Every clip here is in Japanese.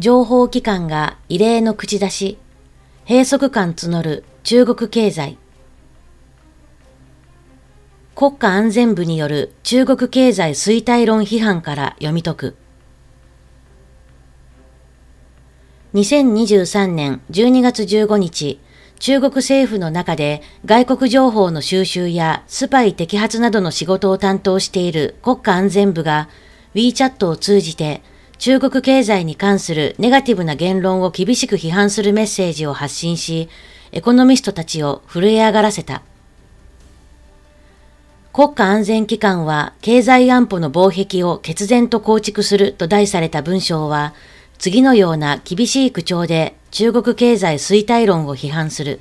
情報機関が異例の口出し、閉塞感募る中国経済。国家安全部による中国経済衰退論批判から読み解く。2023年12月15日、中国政府の中で外国情報の収集やスパイ摘発などの仕事を担当している国家安全部が WeChat を通じて中国経済に関するネガティブな言論を厳しく批判するメッセージを発信し、エコノミストたちを震え上がらせた。国家安全機関は経済安保の防壁を決然と構築すると題された文章は、次のような厳しい口調で中国経済衰退論を批判する。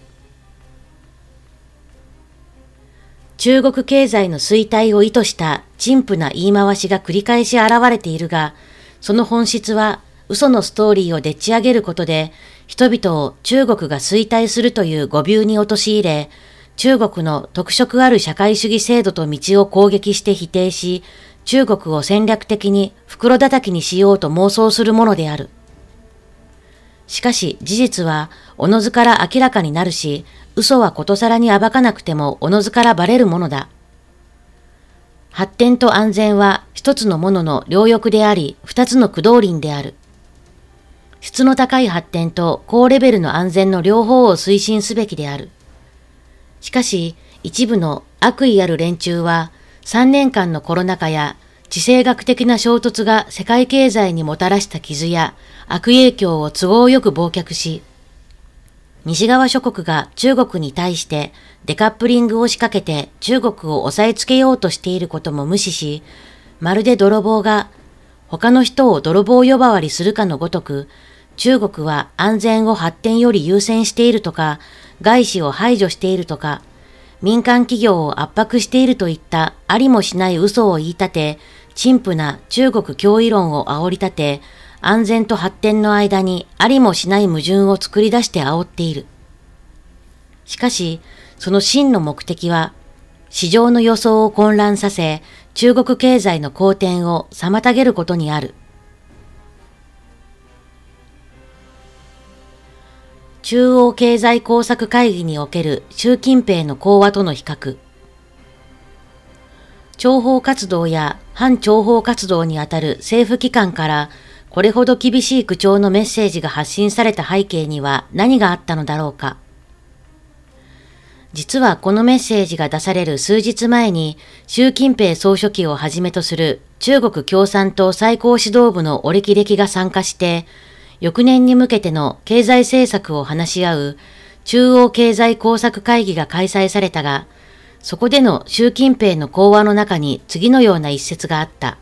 中国経済の衰退を意図した陳腐な言い回しが繰り返し現れているが、その本質は嘘のストーリーをでっち上げることで、人々を中国が衰退するという誤謬に陥れ、中国の特色ある社会主義制度と道を攻撃して否定し、中国を戦略的に袋叩きにしようと妄想するものである。しかし事実は、おのずから明らかになるし、嘘はことさらに暴かなくてもおのずからバレるものだ。発展と安全は一つのものの両翼であり、二つの駆動輪である。質の高い発展と高レベルの安全の両方を推進すべきである。しかし、一部の悪意ある連中は、3年間のコロナ禍や地政学的な衝突が世界経済にもたらした傷や悪影響を都合よく忘却し、西側諸国が中国に対してデカップリングを仕掛けて中国を押さえつけようとしていることも無視し、まるで泥棒が他の人を泥棒呼ばわりするかのごとく、中国は安全を発展より優先しているとか、外資を排除しているとか、民間企業を圧迫しているといったありもしない嘘を言い立て、陳腐な中国脅威論を煽り立て、安全と発展の間にありもしない矛盾を作り出して煽っている。しかし、その真の目的は、市場の予想を混乱させ、中国経済の好転を妨げることにある。中央経済工作会議における習近平の講話との比較。諜報活動や反諜報活動にあたる政府機関からこれほど厳しい口調のメッセージが発信された背景には何があったのだろうか。実はこのメッセージが出される数日前に、習近平総書記をはじめとする中国共産党最高指導部の折木歴が参加して、翌年に向けての経済政策を話し合う中央経済工作会議が開催されたが、そこでの習近平の講話の中に次のような一節があった。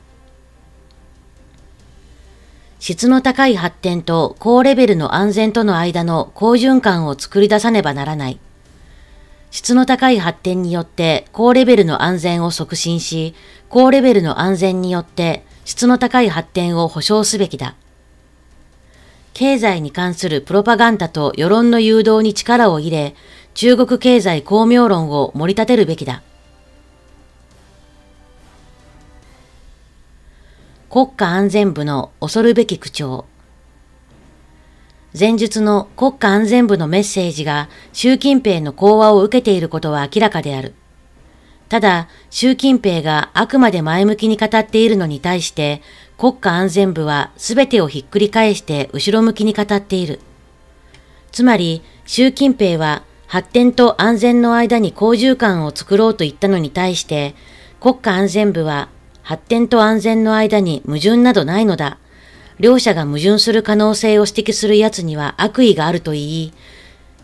質の高い発展と高レベルの安全との間の好循環を作り出さねばならない。質の高い発展によって高レベルの安全を促進し、高レベルの安全によって質の高い発展を保障すべきだ。経済に関するプロパガンダと世論の誘導に力を入れ、中国経済巧妙論を盛り立てるべきだ。国家安全部の恐るべき口調。前述の国家安全部のメッセージが習近平の講話を受けていることは明らかである。ただ、習近平があくまで前向きに語っているのに対して、国家安全部は全てをひっくり返して後ろ向きに語っている。つまり、習近平は発展と安全の間に好循環を作ろうと言ったのに対して、国家安全部は発展と安全の間に矛盾などないのだ両者が矛盾する可能性を指摘する奴には悪意があると言い、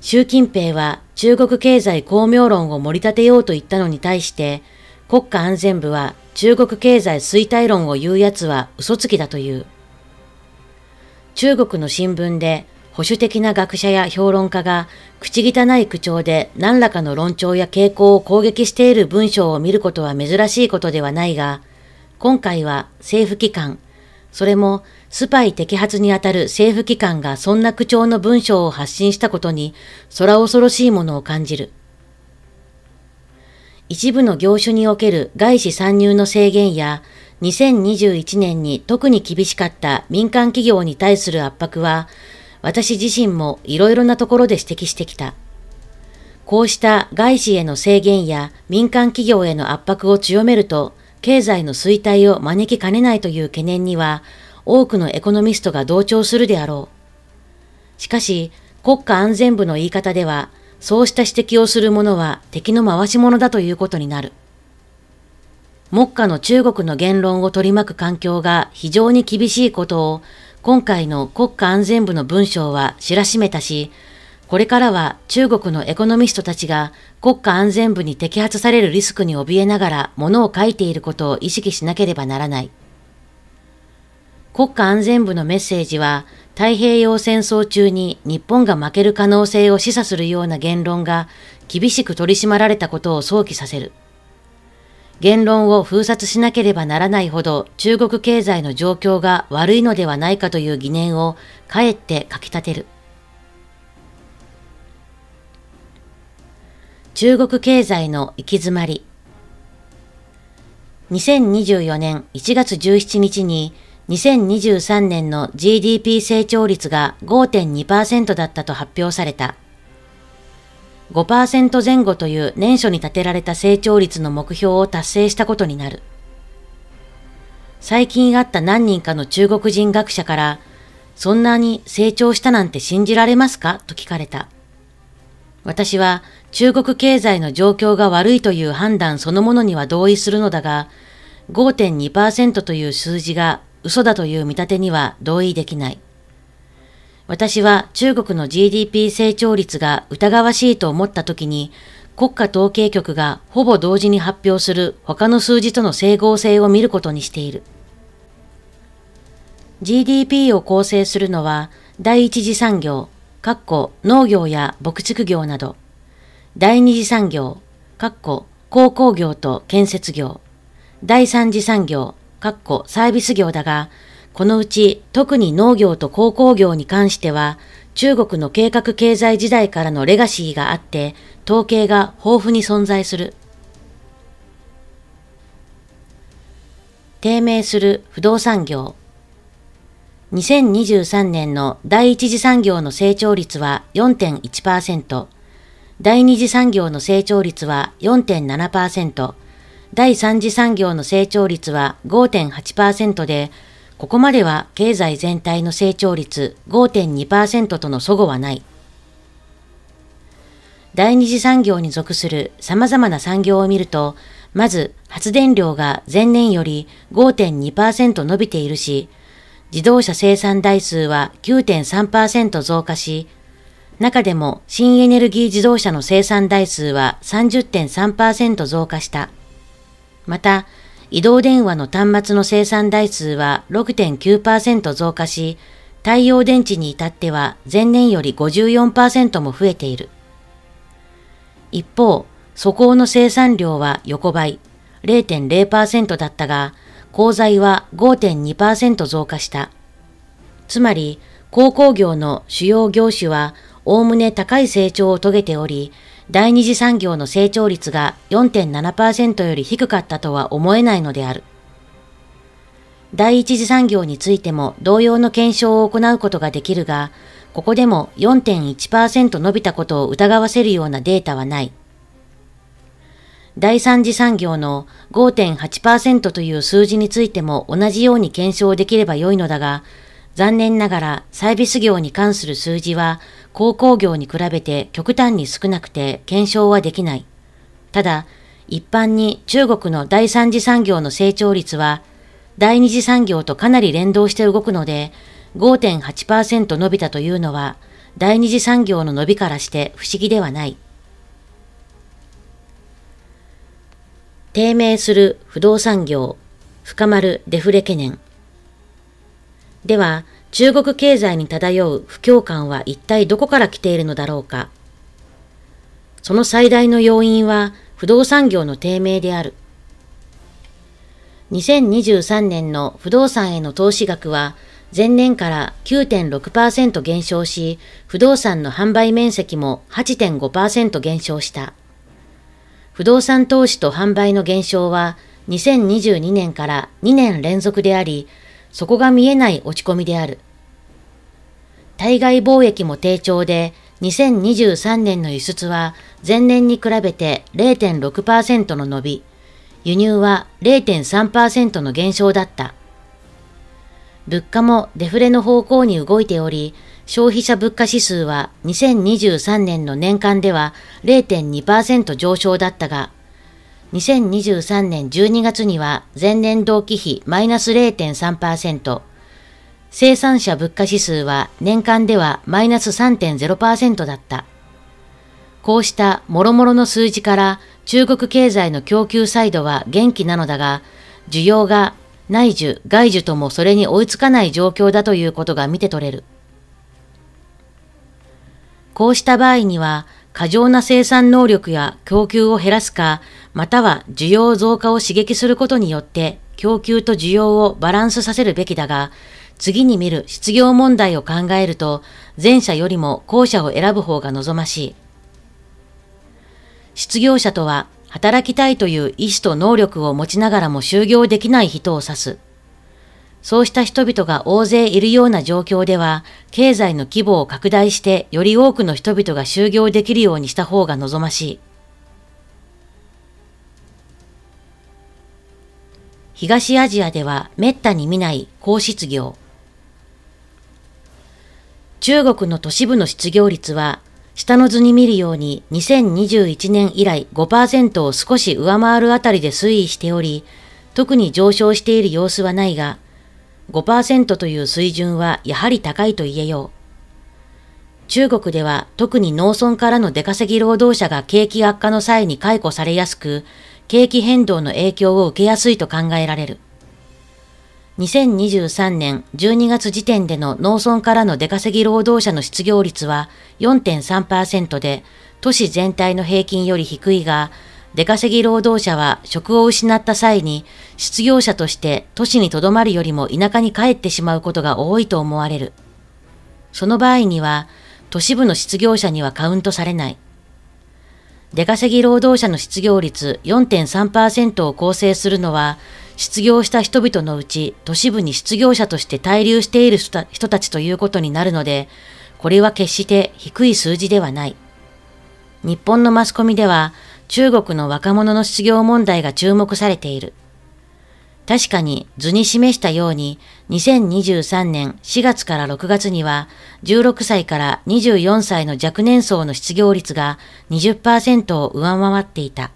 習近平は中国経済巧妙論を盛り立てようと言ったのに対して、国家安全部は中国経済衰退論を言う奴は嘘つきだという。中国の新聞で保守的な学者や評論家が口汚い口調で何らかの論調や傾向を攻撃している文章を見ることは珍しいことではないが、今回は政府機関、それもスパイ摘発にあたる政府機関がそんな口調の文章を発信したことに空恐ろしいものを感じる。一部の業種における外資参入の制限や2021年に特に厳しかった民間企業に対する圧迫は私自身もいろいろなところで指摘してきた。こうした外資への制限や民間企業への圧迫を強めると、経済の衰退を招きかねないという懸念には、多くのエコノミストが同調するであろう。しかし、国家安全部の言い方では、そうした指摘をする者は敵の回し者だということになる。目下の中国の言論を取り巻く環境が非常に厳しいことを、今回の国家安全部の文章は知らしめたし、これからは中国のエコノミストたちが国家安全部に摘発されるリスクに怯えながら物を書いていることを意識しなければならない。国家安全部のメッセージは太平洋戦争中に日本が負ける可能性を示唆するような言論が厳しく取り締まられたことを想起させる。言論を封殺しなければならないほど中国経済の状況が悪いのではないかという疑念をかえってかき立てる。中国経済の行き詰まり。2024年1月17日に2023年の GDP 成長率が5.2%だったと発表された。5%前後という年初に立てられた成長率の目標を達成したことになる。最近あった何人かの中国人学者から、そんなに成長したなんて信じられますかと聞かれた。私は中国経済の状況が悪いという判断そのものには同意するのだが、5.2%という数字が嘘だという見立てには同意できない。私は中国の GDP 成長率が疑わしいと思った時に、国家統計局がほぼ同時に発表する他の数字との整合性を見ることにしている。GDP を構成するのは第一次産業、かっこ農業や牧畜業など、第二次産業、かっこ鉱工業と建設業、第三次産業、かっこサービス業だが、このうち特に農業と鉱工業に関しては、中国の計画経済時代からのレガシーがあって、統計が豊富に存在する。低迷する不動産業、2023年の第一次産業の成長率は4.1%、第二次産業の成長率は4.7%、第三次産業の成長率は5.8%で、ここまでは経済全体の成長率5.2%との齟齬はない。第二次産業に属する様々な産業を見ると、まず発電量が前年より5.2%伸びているし、自動車生産台数は9.3%増加し、中でも新エネルギー自動車の生産台数は30.3%増加した。また、移動電話の端末の生産台数は6.9%増加し、太陽電池に至っては前年より54%も増えている。一方、素行の生産量は横ばい、0.0%だったが、鋼材は5.2%増加した。つまり、鉱工業の主要業種は、おおむね高い成長を遂げており、第二次産業の成長率が4.7%より低かったとは思えないのである。第一次産業についても同様の検証を行うことができるが、ここでも4.1%伸びたことを疑わせるようなデータはない。第三次産業の5.8%という数字についても同じように検証できればよいのだが、残念ながらサービス業に関する数字は鉱工業に比べて極端に少なくて検証はできない。ただ、一般に中国の第三次産業の成長率は第二次産業とかなり連動して動くので5.8%伸びたというのは第二次産業の伸びからして不思議ではない。低迷する不動産業、深まるデフレ懸念。では、中国経済に漂う不況感は一体どこから来ているのだろうか。その最大の要因は不動産業の低迷である。2023年の不動産への投資額は前年から9.6%減少し、不動産の販売面積も8.5%減少した。不動産投資と販売の減少は2022年から2年連続であり、そこが見えない落ち込みである。対外貿易も低調で、2023年の輸出は前年に比べて0.6%の伸び、輸入は0.3%の減少だった。物価もデフレの方向に動いており、消費者物価指数は2023年の年間では0.2%上昇だったが、2023年12月には前年同期比マイナス0.3%、生産者物価指数は年間ではマイナス3.0%だった。こうした諸々の数字から中国経済の供給サイドは元気なのだが、需要が内需、外需ともそれに追いつかない状況だということが見て取れる。こうした場合には、過剰な生産能力や供給を減らすか、または需要増加を刺激することによって供給と需要をバランスさせるべきだが、次に見る失業問題を考えると、前者よりも後者を選ぶ方が望ましい。失業者とは、働きたいという意志と能力を持ちながらも就業できない人を指す。そうした人々が大勢いるような状況では、経済の規模を拡大してより多くの人々が就業できるようにした方が望ましい。東アジアではめったに見ない高失業。中国の都市部の失業率は、下の図に見るように2021年以来5%を少し上回るあたりで推移しており、特に上昇している様子はないが、5%という水準はやはり高いと言えよう。中国では特に農村からの出稼ぎ労働者が景気悪化の際に解雇されやすく、景気変動の影響を受けやすいと考えられる。2023年12月時点での農村からの出稼ぎ労働者の失業率は4.3%で、都市全体の平均より低いが、出稼ぎ労働者は職を失った際に失業者として都市にとどまるよりも田舎に帰ってしまうことが多いと思われる。その場合には都市部の失業者にはカウントされない。出稼ぎ労働者の失業率4.3%を構成するのは失業した人々のうち都市部に失業者として滞留している人たちということになるので、これは決して低い数字ではない。日本のマスコミでは中国の若者の失業問題が注目されている。確かに図に示したように2023年4月から6月には16歳から24歳の若年層の失業率が20%を上回っていた。